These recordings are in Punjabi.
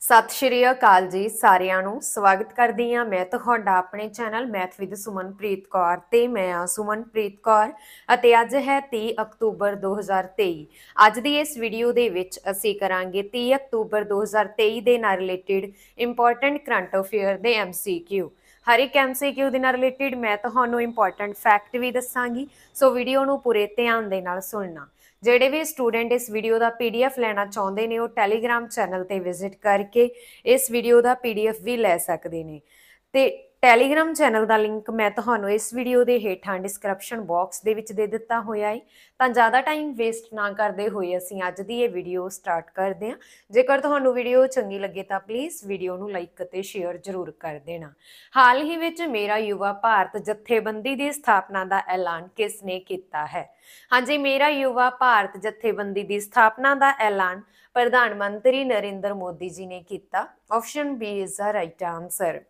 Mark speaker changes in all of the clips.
Speaker 1: ਸਤਿ ਸ਼੍ਰੀ ਅਕਾਲ ਜੀ ਸਾਰਿਆਂ ਨੂੰ ਸਵਾਗਤ ਕਰਦੀ ਹਾਂ ਮੈਂ ਤੁਹਾਡਾ ਆਪਣੇ channel math with Sumanpreet Kaur ਤੇ ਮੈਂ ਆ ਸੁਮਨਪ੍ਰੀਤ ਕੌਰ ਅਤੇ ਅੱਜ ਹੈ 30 ਅਕਤੂਬਰ 2023 ਅੱਜ ਦੀ ਇਸ ਵੀਡੀਓ ਦੇ ਵਿੱਚ ਅਸੀਂ ਕਰਾਂਗੇ 30 ਅਕਤੂਬਰ 2023 ਦੇ ਨਾਲ ਰਿਲੇਟਡ ਇੰਪੋਰਟੈਂਟ ਕਰੰਟ ਅਫੇਅਰ ਦੇ ਐਮਸੀਕਿਊ ਹਰ ਇੱਕ ਐਮਸੀਕਿਊ ਦੇ ਨਾਲ ਰਿਲੇਟਡ ਮੈਂ ਤੁਹਾਨੂੰ ਇੰਪੋਰਟੈਂਟ ਫੈਕਟ ਵੀ ਦੱਸਾਂਗੀ ਸੋ ਵੀਡੀਓ ਨੂੰ ਪੂਰੇ ਧਿਆਨ ਦੇ ਨਾਲ ਸੁਣਨਾ ਜਿਹੜੇ ਵੀ ਸਟੂਡੈਂਟ ਇਸ ਵੀਡੀਓ ਦਾ ਪੀਡੀਐਫ ਲੈਣਾ ਚਾਹੁੰਦੇ ਨੇ ਉਹ ਟੈਲੀਗ੍ਰam ਚੈਨਲ ਤੇ ਵਿਜ਼ਿਟ ਕਰਕੇ ਇਸ ਵੀਡੀਓ ਦਾ ਪੀਡੀਐਫ ਵੀ ਲੈ ਸਕਦੇ ਨੇ ਤੇ ਟੈਲੀਗ੍ਰam ਚੈਨਲ ਦਾ ਲਿੰਕ ਮੈਂ ਤੁਹਾਨੂੰ ਇਸ ਵੀਡੀਓ ਦੇ ਹੇਠਾਂ ਡਿਸਕ੍ਰਿਪਸ਼ਨ ਬਾਕਸ ਦੇ ਵਿੱਚ ਦੇ ਦਿੱਤਾ ਹੋਇਆ ਹੈ ਤਾਂ ਜ਼ਿਆਦਾ ਟਾਈਮ ਵੇਸਟ ਨਾ ਕਰਦੇ ਹੋਏ ਅਸੀਂ ਅੱਜ ਦੀ ਇਹ ਵੀਡੀਓ ਸਟਾਰਟ ਕਰਦੇ ਹਾਂ ਜੇਕਰ ਤੁਹਾਨੂੰ ਵੀਡੀਓ ਚੰਗੀ ਲੱਗੇ ਤਾਂ ਪਲੀਜ਼ ਵੀਡੀਓ ਨੂੰ ਲਾਈਕ ਅਤੇ ਸ਼ੇਅਰ ਜ਼ਰੂਰ ਕਰ ਦੇਣਾ ਹਾਲ ਹੀ ਵਿੱਚ ਮੇਰਾ ਯੁਵਾ ਭਾਰਤ ਜਥੇਬੰਦੀ ਦੀ ਸਥਾਪਨਾ ਦਾ ਐਲਾਨ ਕਿਸ ਨੇ ਕੀਤਾ ਹੈ ਹਾਂਜੀ ਮੇਰਾ ਯੁਵਾ ਭਾਰਤ ਜਥੇਬੰਦੀ ਦੀ ਸਥਾਪਨਾ ਦਾ ਐਲਾਨ ਪ੍ਰਧਾਨ ਮੰਤਰੀ ਨਰਿੰਦਰ ਮੋਦੀ ਜੀ ਨੇ ਕੀਤਾ option B is the right answer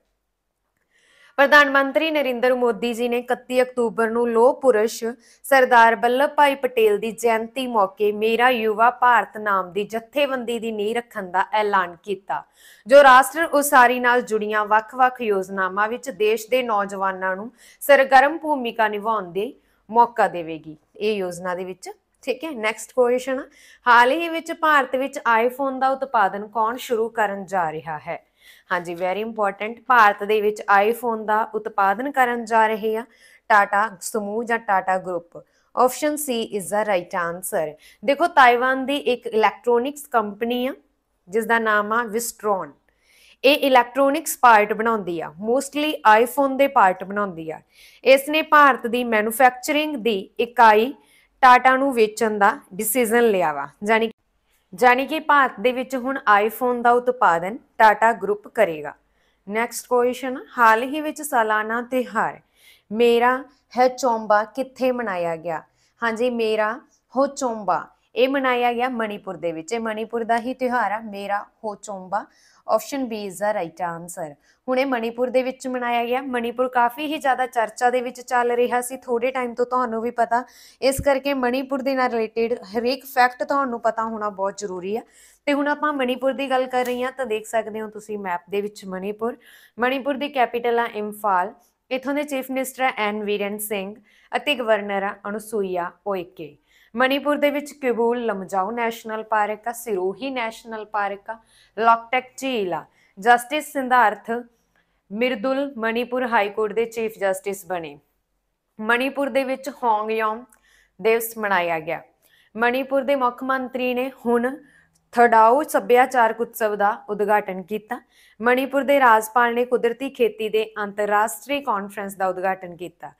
Speaker 1: ਪ੍ਰਧਾਨ ਮੰਤਰੀ ਨਰਿੰਦਰ ਮੋਦੀ ਜੀ ਨੇ 31 ਅਕਤੂਬਰ ਨੂੰ ਲੋਹ ਪੁਰਸ਼ ਸਰਦਾਰ ਵੱਲਭ ਭਾਈ ਪਟੇਲ ਦੀ ਜਯੰਤੀ ਮੌਕੇ ਮੇਰਾ ਯੁਵਾ ਭਾਰਤ ਨਾਮ ਦੀ ਜਥੇਬੰਦੀ ਦੀ ਨੀਂਹ ਰੱਖਣ ਦਾ ਐਲਾਨ ਕੀਤਾ ਜੋ ਰਾਸ਼ਟਰ ਉਸਾਰੀ ਨਾਲ ਜੁੜੀਆਂ ਵੱਖ-ਵੱਖ ਯੋਜਨਾਵਾਂ ਵਿੱਚ ਦੇਸ਼ ਦੇ ਨੌਜਵਾਨਾਂ ਨੂੰ ਸਰਗਰਮ ਭੂਮਿਕਾ ਨਿਭਾਉਣ ਦੇ ਮੌਕਾ ਦੇਵੇਗੀ ਇਹ ਯੋਜਨਾ ਦੇ ਵਿੱਚ ਠੀਕ ਹੈ ਨੈਕਸਟ ਕੁਐਸਚਨ ਹਾਲ ਹੀ ਵਿੱਚ ਭਾਰਤ ਵਿੱਚ ਆਈਫੋਨ ਦਾ ਉਤਪਾਦਨ ਕੌਣ ਸ਼ੁਰੂ ਕਰਨ ਜਾ ਰਿਹਾ ਹੈ ਹਾਂਜੀ ਵੈਰੀ ਇੰਪੋਰਟੈਂਟ ਭਾਰਤ ਦੇ ਵਿੱਚ ਆਈਫੋਨ ਦਾ ਉਤਪਾਦਨ ਕਰਨ ਜਾ ਰਹੇ ਆ ਟਾਟਾ ਸਮੂਹ ਜਾਂ Tata group option C is the right answer ਦੇਖੋ ਤਾਈਵਾਨ ਦੀ ਇੱਕ ਇਲੈਕਟ੍ਰੋਨਿਕਸ ਕੰਪਨੀ ਆ ਜਿਸ ਦਾ ਨਾਮ ਆ ਵਿਸਟ੍ਰੋਨ ਇਹ ਇਲੈਕਟ੍ਰੋਨਿਕਸ ਪਾਰਟ ਬਣਾਉਂਦੀ ਆ ਮੋਸਟਲੀ ਆਈਫੋਨ ਦੇ ਪਾਰਟ ਬਣਾਉਂਦੀ ਆ ਇਸ ਨੇ ਭਾਰਤ ਦੀ ਮੈਨੂਫੈਕਚਰਿੰਗ ਦੀ ਇਕਾਈ ਟਾਟਾ ਨੂੰ ਵੇਚਣ ਦਾ ਡਿਸੀਜਨ ਲਿਆ ਵਾ ਯਾਨੀ ਜਾਨੀ ਕਿ ਭਾਰਤ ਦੇ ਵਿੱਚ ਹੁਣ ਆਈਫੋਨ ਦਾ ਉਤਪਾਦਨ ਟਾਟਾ ਗਰੁੱਪ ਕਰੇਗਾ ਨੈਕਸਟ ਕੁਐਸਚਨ ਹਾਲ ਹੀ ਵਿੱਚ ਸਾਲਾਨਾ ਤਿਹਾਰ ਮੇਰਾ ਹੈ ਚੋਂਬਾ ਕਿੱਥੇ ਮਨਾਇਆ ਗਿਆ ਹਾਂਜੀ ਮੇਰਾ ਹੋ ਚੋਂਬਾ ਇਹ ਮਨਾਇਆ ਗਿਆ ਮਣੀਪੁਰ ਦੇ ਵਿੱਚ ਇਹ ਮਣੀਪੁਰ ਦਾ ਹੀ ਤਿਉਹਾਰ ਆ ਮੇਰਾ ਹੋ ਚੋਂਬਾ option B is the right answer ਹੁਣ ਇਹ ਮਣੀਪੁਰ ਦੇ ਵਿੱਚ ਮਨਾਇਆ ਗਿਆ ਮਣੀਪੁਰ ਕਾਫੀ ਹੀ ਜ਼ਿਆਦਾ ਚਰਚਾ ਦੇ ਵਿੱਚ ਚੱਲ ਰਿਹਾ ਸੀ ਥੋੜੇ ਟਾਈਮ ਤੋਂ ਤੁਹਾਨੂੰ ਵੀ ਪਤਾ ਇਸ ਕਰਕੇ ਮਣੀਪੁਰ ਦੇ ਨਾਲ ਰਿਲੇਟਡ ਹਰੇਕ ਫੈਕਟ ਤੁਹਾਨੂੰ ਪਤਾ ਹੋਣਾ ਬਹੁਤ ਜ਼ਰੂਰੀ ਆ ਤੇ ਹੁਣ ਆਪਾਂ ਮਣੀਪੁਰ ਦੀ ਗੱਲ ਕਰ ਰਹੀ ਆ ਤਾਂ ਦੇਖ ਸਕਦੇ ਹੋ ਤੁਸੀਂ ਮੈਪ ਦੇ ਵਿੱਚ ਮਣੀਪੁਰ ਮਣੀਪੁਰ ਦੀ ਕੈਪੀਟਲ ਆ ਇੰਫਾਲ ਇਥੋਂ ਦੇ chief minister N Biren Singh ਅਤੇ ਗਵਰਨਰ ਆ ਅਨੁਸੂਈਆ ਓਏਕੇ ਮਣੀਪੁਰ ਦੇ ਵਿੱਚ ਕਿਬੂਲ ਲਮਜਾਉ ਨੈਸ਼ਨਲ ਪਾਰਕ ਆ ਸਿਰੋਹੀ ਨੈਸ਼ਨਲ ਪਾਰਕ ਆ ਲੌਕਟੈਕ ਝੀਲ ਆ justice Siddharth Mridul Manipur high court ਦੇ ਚੀਫ ਜਸਟਿਸ ਬਣੇ ਮਣੀਪੁਰ ਦੇ ਵਿੱਚ ਹੋਂਗਯੋਮ ਦਿਵਸ ਮਨਾਇਆ ਗਿਆ ਮਣੀਪੁਰ ਦੇ ਮੁੱਖ ਮੰਤਰੀ ਨੇ ਹੁਣ ਥੜਾਓ ਸੱਭਿਆਚਾਰਕ ਉਤਸਵ ਦਾ ਉਦਘਾਟਨ ਕੀਤਾ ਮਣੀਪੁਰ ਦੇ ਰਾਜਪਾਲ ਨੇ ਕੁਦਰਤੀ ਖੇਤੀ ਦੇ ਅੰਤਰਰਾਸ਼ਟਰੀ ਕਾਨਫਰੰਸ ਦਾ ਉਦਘਾਟਨ ਕੀਤਾ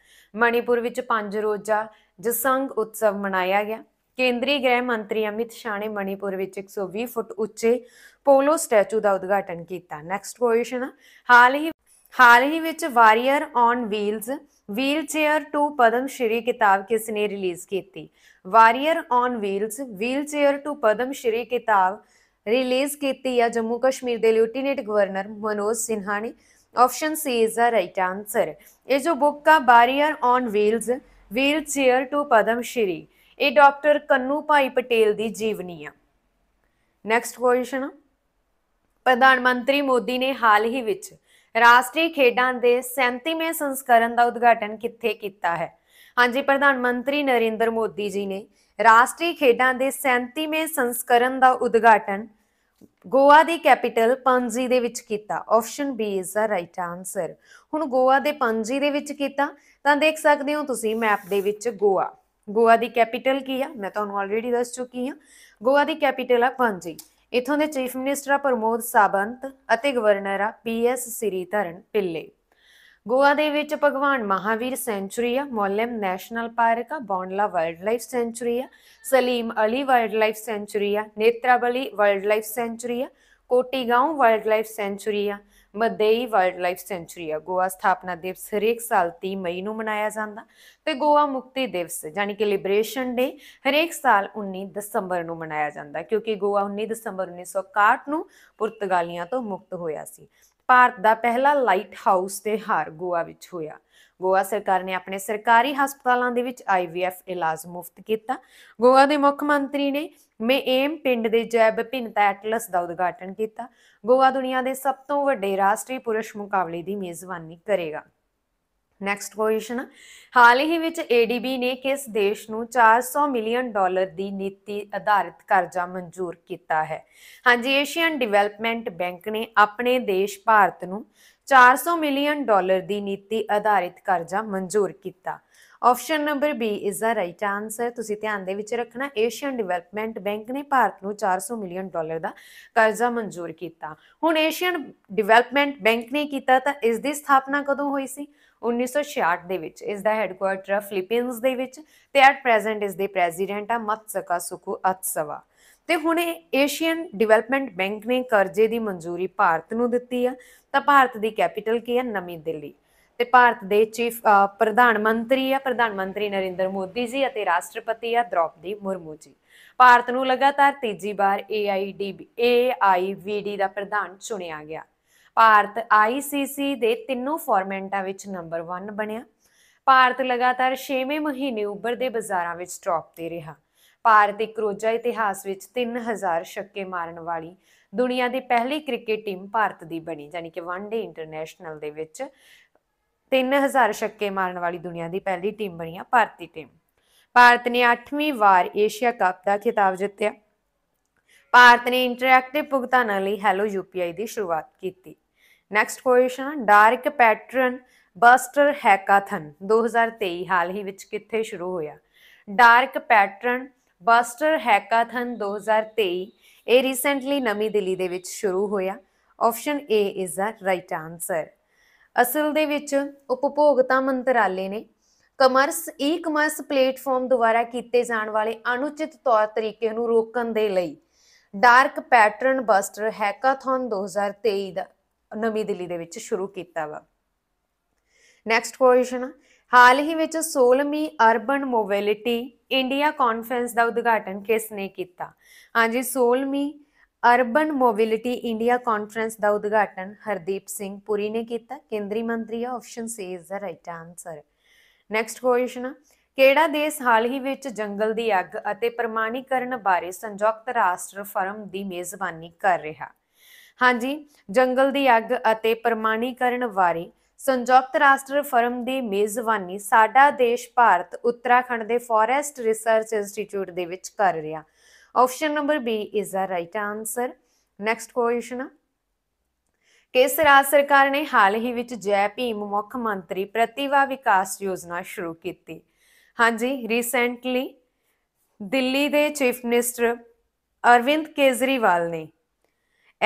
Speaker 1: ਮਣੀਪੁਰ ਵਿੱਚ 5 ਰੋਜ਼ਾ ਜਸੰਗ ਉਤਸਵ ਮਨਾਇਆ ਗਿਆ ਕੇਂਦਰੀ ਗ੍ਰਹਿ ਮੰਤਰੀ ਅਮਿਤ ਸ਼ਾਹ ਨੇ ਮਣੀਪੁਰ ਵਿੱਚ 120 ਫੁੱਟ ਉੱਚੇ ਪੋਲੋ ਸਟੈਚੂ ਦਾ ਉਦਘਾਟਨ ਕੀਤਾ ਨੈਕਸਟ ਕੁਐਸਚਨ ਹਾਲ ਹੀ ਹਾਲ ਹੀ ਵਿੱਚ warrior on wheels wheelchair to Padma Shri ਕਿਤਾਬ ਕਿਸ ਨੇ ਰਿਲੀਜ਼ ਕੀਤੀ warrior on wheels wheelchair to Padma Shri ਕਿਤਾਬ ਰਿਲੀਜ਼ ਕੀਤੀ ਹੈ ਜੰਮੂ ਕਸ਼ਮੀਰ ਦੇ ਲੈਫਟੀਨੈਂਟ ਗਵਰਨਰ ਮਨੋਜ ਸਿਨਹਾ ਨੇ option C is the right answer ਇਹ ਜੋ ਬੁੱਕ ਦਾ warrior on wheels wheel chair to Padma Shri ਇਹ ਡਾਕਟਰ ਕੰਨੂ ਭਾਈ ਪਟੇਲ ਦੀ ਜੀਵਨੀ ਆ ਨੈਕਸਟ ਕੁਐਸਚਨ ਪ੍ਰਧਾਨ ਮੰਤਰੀ ਮੋਦੀ ਨੇ ਹਾਲ ਹੀ ਵਿੱਚ ਰਾਸ਼ਟਰੀ ਖੇਡਾਂ ਦੇ 37ਵੇਂ ਸੰਸਕਰਨ ਦਾ ਉਦਘਾਟਨ ਕਿੱਥੇ ਕੀਤਾ ਹੈ ਹਾਂਜੀ ਪ੍ਰਧਾਨ ਮੰਤਰੀ ਨਰਿੰਦਰ ਮੋਦੀ ਜੀ ਨੇ ਰਾਸ਼ਟਰੀ ਖੇਡਾਂ ਦੇ 37ਵੇਂ ਸੰਸਕਰਨ ਦਾ ਉਦਘਾਟਨ ਗੋਆ ਦੀ ਕੈਪੀਟਲ ਪੰਜੀ ਦੇ ਵਿੱਚ ਕੀਤਾ option B is the right answer ਹੁਣ ਗੋਆ ਦੇ ਪੰਜੀ ਦੇ ਵਿੱਚ ਕੀਤਾ ਤਾਂ ਦੇਖ ਸਕਦੇ ਹੋ ਤੁਸੀਂ ਮੈਪ ਦੇ ਵਿੱਚ ਗੋਆ ਗੋਆ ਦੀ ਕੈਪੀਟਲ ਕੀ ਆ ਮੈਂ ਤੁਹਾਨੂੰ ਆਲਰੇਡੀ ਦੱਸ ਚੁੱਕੀ ਹਾਂ ਗੋਆ ਦੀ ਕੈਪੀਟਲ ਆ ਪਣਜੀ ਇਥੋਂ ਦੇ ਚੀਫ ਮਿਨਿਸਟਰ ਆ ਪ੍ਰਮੋਦ ਸਾਬੰਤ ਅਤੇ ਗਵਰਨਰ ਆ ਪੀਐਸ ਸ੍ਰੀਧਰਨ ਪਿੱਲੇ ਗੋਆ ਦੇ ਵਿੱਚ ਭਗਵਾਨ ਮਹਾਵੀਰ ਸੈਂਚੂਰੀ ਆ ਮੋਲਮ ਨੈਸ਼ਨਲ ਪਾਰਕ ਆ ਬੌਂਡਲਾ ਵਾਈਲਡਲਾਈਫ ਸੈਂਚੂਰੀ ਆ ਸਲੀਮ ਅਲੀ ਵਾਈਲਡਲਾਈਫ ਸੈਂਚੂਰੀ ਆ ਨੇਤਰਾਬਲੀ ਵਾਈਲਡਲਾਈਫ ਸੈਂਚੂਰੀ ਆ ਕੋਟੀਗਾਉਂ ਵਾਈਲਡਲਾਈਫ ਸੈਂਚੂਰੀ ਆ ਮਦੇਈ ਵਾਈਲਡਲਾਈਫ ਸੈਂਚਰੀ ਆ ਗੋਆ ਸਥਾਪਨਾ ਦਿਵਸ ਹਰੇਕ ਸਾਲ 30 ਮਈ ਨੂੰ ਮਨਾਇਆ ਜਾਂਦਾ ਤੇ ਗੋਆ ਮੁਕਤੀ ਦਿਵਸ ਯਾਨੀ ਕਿ ਲਿਬਰੇਸ਼ਨ ਡੇ ਹਰੇਕ ਸਾਲ 19 ਦਸੰਬਰ ਨੂੰ ਮਨਾਇਆ ਜਾਂਦਾ ਕਿਉਂਕਿ ਗੋਆ 19 ਦਸੰਬਰ 1961 ਨੂੰ ਪੁਰਤਗਾਲੀਆਂ ਤੋਂ ਮੁਕਤ ਹੋਇਆ ਸੀ ਭਾਰਤ ਦਾ ਪਹਿਲਾ ਲਾਈਟ ਹਾਊਸ ਤੇ ਹਾਰ ਗੋਆ ਵਿੱਚ ਹੋਇਆ ਗੋਆ ਸਰਕਾਰ ਨੇ ਆਪਣੇ ਸਰਕਾਰੀ ਹਸਪਤਾਲਾਂ ਦੇ ਵਿੱਚ ਆਈਵੀਐਫ ਇਲਾਜ ਮੁਫਤ ਕੀਤਾ ਗੋਆ ਦੇ ਮੁੱਖ ਮੰਤਰੀ ਨੇ ਮੇ ਏਮ ਪਿੰਡ ਦੇ ਜੈਬ ਭਿੰਨਤਾ ਐਟਲਸ ਦਾ ਉਦਘਾਟਨ ਕੀਤਾ ਗੋਆ ਦੁਨੀਆ ਦੇ ਸਭ ਤੋਂ ਵੱਡੇ ਰਾਸ਼ਟਰੀ ਪੁਰਸ਼ ਮੁਕਾਬਲੇ ਦੀ ਮੇਜ਼ਬਾਨੀ ਕਰੇਗਾ ਨੈਕਸਟ ਪੋਜੀਸ਼ਨ ਹਾਲ ਹੀ ਵਿੱਚ ਏਡੀਬੀ ਨੇ ਕਿਸ ਦੇਸ਼ ਨੂੰ 400 ਮਿਲੀਅਨ ਡਾਲਰ ਦੀ ਨੀਤੀ ਆਧਾਰਿਤ ਕਰਜ਼ਾ ਮਨਜ਼ੂਰ ਕੀਤਾ ਹੈ ਹਾਂਜੀ ਏਸ਼ੀਅਨ ਡਿਵੈਲਪਮੈਂਟ ਬੈਂਕ ਨੇ ਆਪਣੇ ਦੇਸ਼ ਭਾਰਤ ਨੂੰ 400 ਮਿਲੀਅਨ ਡਾਲਰ ਦੀ ਨੀਤੀ ਆਧਾਰਿਤ ਕਰਜ਼ਾ ਮਨਜ਼ੂਰ ਕੀਤਾ option number B is the right answer ਤੁਸੀਂ ਧਿਆਨ ਦੇ ਵਿੱਚ ਰੱਖਣਾ ਏਸ਼ੀਅਨ ਡਿਵੈਲਪਮੈਂਟ ਬੈਂਕ ਨੇ ਭਾਰਤ ਨੂੰ 400 ਮਿਲੀਅਨ ਡਾਲਰ ਦਾ ਕਰਜ਼ਾ ਮਨਜ਼ੂਰ ਕੀਤਾ ਹੁਣ ਏਸ਼ੀਅਨ ਡਿਵੈਲਪਮੈਂਟ ਬੈਂਕ ਨੇ ਕੀਤਾ ਤਾਂ ਇਸ ਦੀ ਸਥਾਪਨਾ ਕਦੋਂ ਹੋਈ ਸੀ 1966 ਦੇ ਵਿੱਚ ਇਸ ਦਾ ਹੈੱਡਕੁਆਰਟਰ ਫਿਲੀਪੀਨਸ ਦੇ ਵਿੱਚ ਤੇ ਐਟ ਪ੍ਰੈਜ਼ੈਂਟ ਇਸ ਦੇ ਪ੍ਰੈਜ਼ੀਡੈਂਟ ਆ ਮਤਸਕਾ ਸੁਕੂ ਅਤਸਵਾ ਤੇ ਹੁਣ ਏਸ਼ੀਅਨ ਡਿਵੈਲਪਮੈਂਟ ਬੈਂਕ ਨੇ ਕਰਜ਼ੇ ਦੀ ਮਨਜ਼ੂਰੀ ਭਾਰਤ ਨੂੰ ਦਿੱਤੀ ਆ ਤਾਂ ਭਾਰਤ ਦੀ ਕੈਪੀਟਲ ਕੀ ਹੈ ਨਵੀਂ ਦਿੱਲੀ ਤੇ ਭਾਰਤ ਦੇ ਚੀਫ ਪ੍ਰਧਾਨ ਮੰਤਰੀ ਆ ਪ੍ਰਧਾਨ ਮੰਤਰੀ ਨਰਿੰਦਰ ਮੋਦੀ ਜੀ ਅਤੇ ਰਾਸ਼ਟਰਪਤੀ ਆ ਦ੍ਰੌਪਦੀ ਮੁਰਮੂ ਜੀ ਭਾਰਤ ਨੂੰ ਲਗਾਤਾਰ ਤੀਜੀ ਵਾਰ AIDB AIVD ਦਾ ਪ੍ਰਧਾਨ ਚੁਣਿਆ ਗਿਆ ਭਾਰਤ ICC ਦੇ ਤਿੰਨੋਂ ਫਾਰਮੈਂਟਾਂ ਵਿੱਚ ਨੰਬਰ 1 ਬਣਿਆ ਭਾਰਤ ਲਗਾਤਾਰ 6ਵੇਂ ਮਹੀਨੇ ਉੱਭਰਦੇ ਬਾਜ਼ਾਰਾਂ ਵਿੱਚ ਟੌਪ ਤੇ ਰਿਹਾ ਭਾਰਤ ਕਰੋਜਾ ਇਤਿਹਾਸ ਵਿੱਚ 3000 ਛੱਕੇ ਮਾਰਨ ਵਾਲੀ ਦੁਨੀਆ ਦੀ ਪਹਿਲੀ ਕ੍ਰਿਕਟ ਟੀਮ ਭਾਰਤ ਦੀ ਬਣੀ ਯਾਨੀ ਕਿ ਵਨਡੇ ਇੰਟਰਨੈਸ਼ਨਲ ਦੇ ਵਿੱਚ 3000 ਛੱਕੇ ਮਾਰਨ ਵਾਲੀ ਦੁਨੀਆ ਦੀ ਪਹਿਲੀ ਟੀਮ ਬਣੀ ਆ ਭਾਰਤੀ ਟੀਮ ਭਾਰਤ ਨੇ 8ਵੀਂ ਵਾਰ ਏਸ਼ੀਆ ਕੱਪ ਦਾ ਖਿਤਾਬ ਜਿੱਤਿਆ ਭਾਰਤ ਨੇ ਇੰਟਰੈਕਟਿਵ ਭੁਗਤਾਨਾਂ ਲਈ ਹੈਲੋ ਯੂਪੀਆਈ ਦੀ ਸ਼ੁਰੂਆਤ ਕੀਤੀ next question dark pattern buster hackathon 2023 ਹਾਲ ਹੀ ਵਿੱਚ ਕਿੱਥੇ ਸ਼ੁਰੂ ਹੋਇਆ ਡਾਰਕ ਪੈਟਰਨ ਬਾਸਟਰ ਹੈਕਾਥਨ 2023 ਇਹ ਰੀਸੈਂਟਲੀ ਨਵੀਂ ਦਿੱਲੀ ਦੇ ਵਿੱਚ ਸ਼ੁਰੂ ਹੋਇਆ option A is the right answer ਅਸਲ ਦੇ ਵਿੱਚ ਉਪਭੋਗਤਾ ਮੰਤਰਾਲੇ ਨੇ ਕਮਰਸ ਈ-ਕਮਰਸ ਪਲੇਟਫਾਰਮ ਦੁਆਰਾ ਕੀਤੇ ਜਾਣ ਵਾਲੇ ਅਨੁਚਿਤ ਤੌਰ ਤਰੀਕੇ ਨੂੰ ਰੋਕਣ ਦੇ ਲਈ ਡਾਰਕ ਪੈਟਰਨ ਬਸਟਰ ਹੈਕਾਥਨ 2023 ਦਾ ਨਵੀਂ ਦਿੱਲੀ ਦੇ ਵਿੱਚ ਸ਼ੁਰੂ ਕੀਤਾ ਵਾ ਨੈਕਸਟ ਕੁਐਸਚਨ ਹਾਲ ਹੀ ਵਿੱਚ 16ਵੀਂ ਅਰਬਨ ਮੋਬਿਲਿਟੀ ਇੰਡੀਆ ਕਾਨਫਰੰਸ ਦਾ ਉਦਘਾਟਨ ਕਿਸ ਨੇ ਕੀਤਾ ਹਾਂਜੀ 16ਵੀਂ ਅਰਬਨ ਮੋਬਿਲਿਟੀ ਇੰਡੀਆ ਕਾਨਫਰੰਸ ਦਾ ਉਦਘਾਟਨ ਹਰਦੀਪ ਸਿੰਘ ਪੁਰੀ ਨੇ ਕੀਤਾ ਕੇਂਦਰੀ ਮੰਤਰੀ ਆ option C is the right answer next question ਕਿਹੜਾ ਦੇਸ਼ ਹਾਲ ਹੀ ਵਿੱਚ ਜੰਗਲ ਦੀ ਅੱਗ ਅਤੇ ਪ੍ਰਮਾਣੀਕਰਨ ਬਾਰੇ ਸੰਯੁਕਤ ਰਾਸ਼ਟਰ ਫਰਮ ਦੀ ਮੇਜ਼ਬਾਨੀ ਕਰ ਰਿਹਾ ਹਾਂਜੀ ਜੰਗਲ ਦੀ ਅੱਗ ਅਤੇ ਪ੍ਰਮਾਣੀਕਰਨ ਬਾਰੇ ਸੰਯੁਕਤ ਰਾਸ਼ਟਰ ਫਰਮ ਦੀ ਮੇਜ਼ਬਾਨੀ ਸਾਡਾ ਦੇਸ਼ ਭਾਰਤ ਉੱਤਰਾਖੰਡ ਦੇ ਫੋਰੈਸਟ ਰਿਸਰਚ ਇੰਸਟੀਚਿਊਟ ਦੇ ਵਿੱਚ ਕਰ ਰਿਹਾ option number B is the right answer next question ਕਿਸ ਰਾਜ ਸਰਕਾਰ ਨੇ ਹਾਲ ਹੀ ਵਿੱਚ ਜੈ ਭੀਮ ਮੁੱਖ ਮੰਤਰੀ ਪ੍ਰਤਿਭਾ ਵਿਕਾਸ ਯੋਜਨਾ ਸ਼ੁਰੂ ਕੀਤੀ ਹਾਂਜੀ ਰੀਸੈਂਟਲੀ ਦਿੱਲੀ ਦੇ ਚੀਫ ਮਿਨਿਸਟਰ ਅਰਵਿੰਦ ਕੇਜਰੀਵਾਲ ਨੇ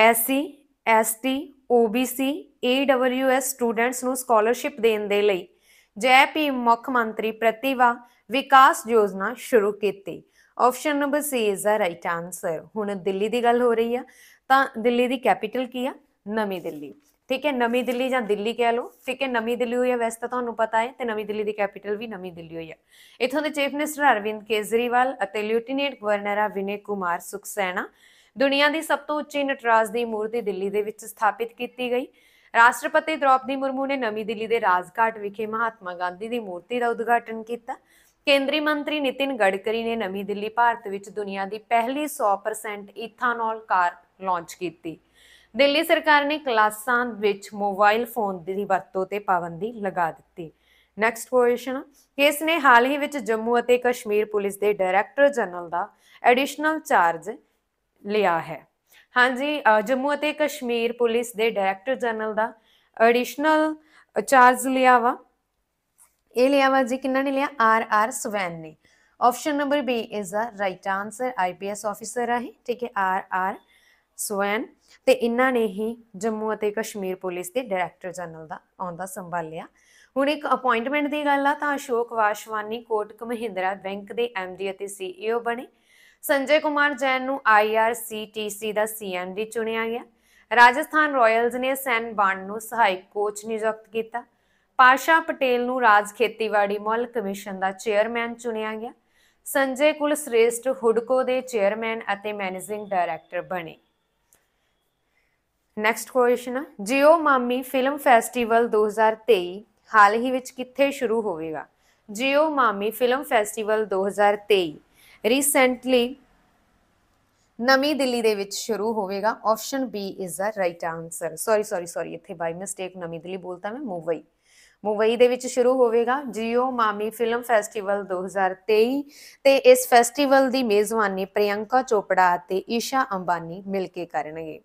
Speaker 1: SC ST OBC AWS students ਨੂੰ ਸਕਾਲਰਸ਼ਿਪ ਦੇਣ ਦੇ ਲਈ ਜੈਪੀ ਮੁੱਖ ਮੰਤਰੀ ਪ੍ਰਤਿਭਾ ਵਿਕਾਸ ਯੋਜਨਾ ਸ਼ੁਰੂ ਕੀਤੀ option number C is the right answer ਹੁਣ ਦਿੱਲੀ ਦੀ ਗੱਲ ਹੋ ਰਹੀ ਆ ਤਾਂ ਦਿੱਲੀ ਦੀ ਕੈਪੀਟਲ ਕੀ ਆ ਨਵੀਂ ਦਿੱਲੀ ਠੀਕ ਹੈ ਨਵੀਂ ਦਿੱਲੀ ਜਾਂ ਦਿੱਲੀ ਕਹਿ ਲਓ ਠੀਕ ਹੈ ਨਵੀਂ ਦਿੱਲੀ ਹੋਈ ਆ ਵੈਸੇ ਤਾਂ ਤੁਹਾਨੂੰ ਪਤਾ ਹੈ ਤੇ ਨਵੀਂ ਦਿੱਲੀ ਦੀ ਕੈਪੀਟਲ ਵੀ ਨਵੀਂ ਦਿੱਲੀ ਹੋਈ ਆ ਇਥੋਂ ਦੇ ਚੀਫ ਮਿਨਿਸਟਰ ਅਰਵਿੰਦ ਕੇਜਰੀਵਾਲ ਅਤੇ ਲਿਊਟੀਨੈਂਟ ਗਵਰਨਰ ਆ ਵਿਨੇ ਕੁਮਾਰ ਸੁਖਸੈਨਾ ਦੁਨੀਆ ਦੀ ਸਭ ਤੋਂ ਉੱਚੀ ਨਟਰਾਜ ਦੀ ਮੂਰਤੀ ਦਿੱਲੀ ਦੇ ਵਿੱਚ ਸਥਾਪਿਤ ਕੀਤੀ ਗਈ ਰਾਸ਼ਟਰਪਤੀ ਦ੍ਰੌਪਦੀ ਮੁਰਮੂ ਨੇ ਨਵੀਂ ਦਿੱਲੀ ਦੇ ਰਾਜਘਾਟ ਵਿਖੇ ਮਹਾਤਮਾ ਗਾਂਧੀ ਦੀ ਮੂਰਤੀ ਦਾ ਉਦਘਾਟਨ ਕੀਤਾ ਕੇਂਦਰੀ ਮੰਤਰੀ ਨਿਤਿਨ ਗਡਕਰੀ ਨੇ ਨਵੀਂ ਦਿੱਲੀ ਭਾਰਤ ਵਿੱਚ ਦੁਨੀਆ ਦੀ ਪਹਿਲੀ 100% ਇਥਾਨੋਲ ਕਾਰ ਲਾਂਚ ਕੀਤੀ ਦਿੱਲੀ ਸਰਕਾਰ ਨੇ ਕਲਾਸਾਂ ਵਿੱਚ ਮੋਬਾਈਲ ਫੋਨ ਦੀ ਵਰਤੋਂ ਤੇ ਪਾਬੰਦੀ ਲਗਾ ਦਿੱਤੀ ਨੈਕਸਟ ਕੁਐਸਚਨ ਕੇਸ ਨੇ ਹਾਲ ਹੀ ਵਿੱਚ ਜੰਮੂ ਅਤੇ ਕਸ਼ਮੀਰ ਪੁਲਿਸ ਦੇ ਡਾਇਰੈਕਟਰ ਜਨਰਲ ਦਾ ਐਡੀਸ਼ਨਲ ਚਾਰਜ ਲਿਆ ਹੈ ਹਾਂਜੀ ਜੰਮੂ ਅਤੇ ਕਸ਼ਮੀਰ ਪੁਲਿਸ ਦੇ ਡਾਇਰੈਕਟਰ ਜਨਰਲ ਦਾ ਐਡੀਸ਼ਨਲ ਚਾਰਜ ਲਿਆ ਵਾ ਇਹ ਲਿਆ ਵਾ ਜੀ ਕਿੰਨਾ ਨੇ ਲਿਆ ਆਰ ਆਰ ਸਵੈਨ ਨੇ option number B is the right answer IPS officer ਆ ਹੈ ਠੀਕ ਹੈ ਆਰ ਆਰ ਸਵੈਨ ਤੇ ਇਹਨਾਂ ਨੇ ਹੀ ਜੰਮੂ ਅਤੇ ਕਸ਼ਮੀਰ ਪੁਲਿਸ ਦੇ ਡਾਇਰੈਕਟਰ ਜਨਰਲ ਦਾ ਆਉਂਦਾ ਸੰਭਾਲਿਆ ਹੁਣ ਇੱਕ ਅਪਾਇੰਟਮੈਂਟ ਦੀ ਗੱਲ ਆ ਤਾਂ ਅਸ਼ੋਕ ਵਾਸ਼ਵਾਨੀ ਕੋਟਕ ਮਹਿੰਦਰਾ ਬੈਂਕ ਦੇ ਐਮਡੀ ਅਤੇ ਸੀਈਓ e ਬਣੇ ਸੰਜੇ ਕੁਮਾਰ ਜੈਨ ਨੂੰ ਆਈਆਰਸੀਟੀਸੀ ਦਾ ਸੀਐਮਡੀ ਚੁਣਿਆ ਗਿਆ ਰਾਜਸਥਾਨ ਰਾਇਲਸ ਨੇ ਸੈਨ ਬਾਂਡ ਨੂੰ ਸਹਾਇਕ ਕੋਚ ਨਿਯੁਕਤ ਕੀਤਾ ਪਾਸ਼ਾ ਪਟੇਲ ਨੂੰ ਰਾਜ ਖੇਤੀਬਾੜੀ ਮੁੱਲ ਕਮਿਸ਼ਨ ਦਾ ਚੇਅਰਮੈਨ ਚੁਣਿਆ ਗਿਆ ਸੰਜੇ ਕੁਲ ਸ੍ਰੇਸ਼ਟ ਹੁਡਕੋ ਦੇ ਚੇਅਰਮੈਨ ਅਤੇ ਮੈਨੇਜਿੰਗ ਡਾਇਰੈਕਟਰ ਬਣੇ next question Jio MAMI film festival 2023 ਹਾਲ ਹੀ ਵਿੱਚ ਕਿੱਥੇ ਸ਼ੁਰੂ ਹੋਵੇਗਾ ਜਿਓ ਮਾਮੀ ਫਿਲਮ ਫੈਸਟੀਵਲ 2023 ਰੀਸੈਂਟਲੀ ਨਵੀਂ ਦਿੱਲੀ ਦੇ ਵਿੱਚ ਸ਼ੁਰੂ ਹੋਵੇਗਾ option B is the right answer sorry sorry sorry ਇੱਥੇ ਬਾਈ ਮਿਸਟੇਕ ਨਵੀਂ ਦਿੱਲੀ ਬੋਲਤਾ ਮੈਂ ਮੁੰਬਈ ਮੁੰਬਈ ਦੇ ਵਿੱਚ ਸ਼ੁਰੂ ਹੋਵੇਗਾ ਜੀਓ ਮਾਮੀ ਫਿਲਮ ਫੈਸਟੀਵਲ 2023 ਤੇ ਇਸ ਫੈਸਟੀਵਲ ਦੀ ਮੇਜ਼ਬਾਨੀ ਪ੍ਰਿਯੰਕਾ ਚੋਪੜਾ ਅਤੇ ਈਸ਼ਾ ਅੰਬਾਨੀ ਮਿਲ ਕੇ ਕਰਨਗੇ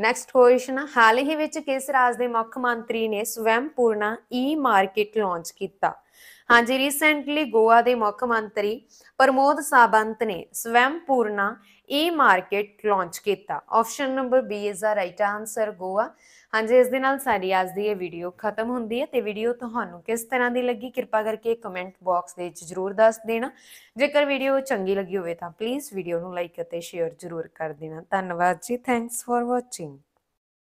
Speaker 1: ਨੈਕਸਟ ਕੁਐਸਚਨ ਹਾਲ ਹੀ ਵਿੱਚ ਕਿਸ ਰਾਜ ਦੇ ਮੁੱਖ ਮੰਤਰੀ ਨੇ ਸਵੈਮਪੂਰਨਾ ਈ ਮਾਰਕੀਟ ਲਾਂਚ ਕੀਤਾ ਹਾਂਜੀ ਰੀਸੈਂਟਲੀ ਗੋਆ ਦੇ ਮੁੱਖ ਮੰਤਰੀ ਪ੍ਰਮੋਦ ਸਾਬੰਤ ਨੇ ਸਵੈਮਪੂਰਨਾ ਈ ਮਾਰਕੀਟ ਲਾਂਚ ਕੀਤਾ option number B is the right answer Goa ਹਾਂਜੀ ਇਸ ਦੇ ਨਾਲ ਸਾਡੀ ਅੱਜ ਦੀ ਇਹ ਵੀਡੀਓ ਖਤਮ ਹੁੰਦੀ ਹੈ ਤੇ ਵੀਡੀਓ ਤੁਹਾਨੂੰ ਕਿਸ ਤਰ੍ਹਾਂ ਦੀ ਲੱਗੀ ਕਿਰਪਾ ਕਰਕੇ ਕਮੈਂਟ ਬਾਕਸ ਦੇ ਵਿੱਚ ਜ਼ਰੂਰ ਦੱਸ ਦੇਣਾ ਜੇਕਰ ਵੀਡੀਓ ਚੰਗੀ ਲੱਗੀ ਹੋਵੇ ਤਾਂ ਪਲੀਜ਼ ਵੀਡੀਓ ਨੂੰ ਲਾਈਕ ਅਤੇ ਸ਼ੇਅਰ ਜ਼ਰੂਰ ਕਰ ਦੇਣਾ ਧੰਨਵਾਦ ਜੀ ਥੈਂਕਸ ਫਾਰ ਵਾਚਿੰਗ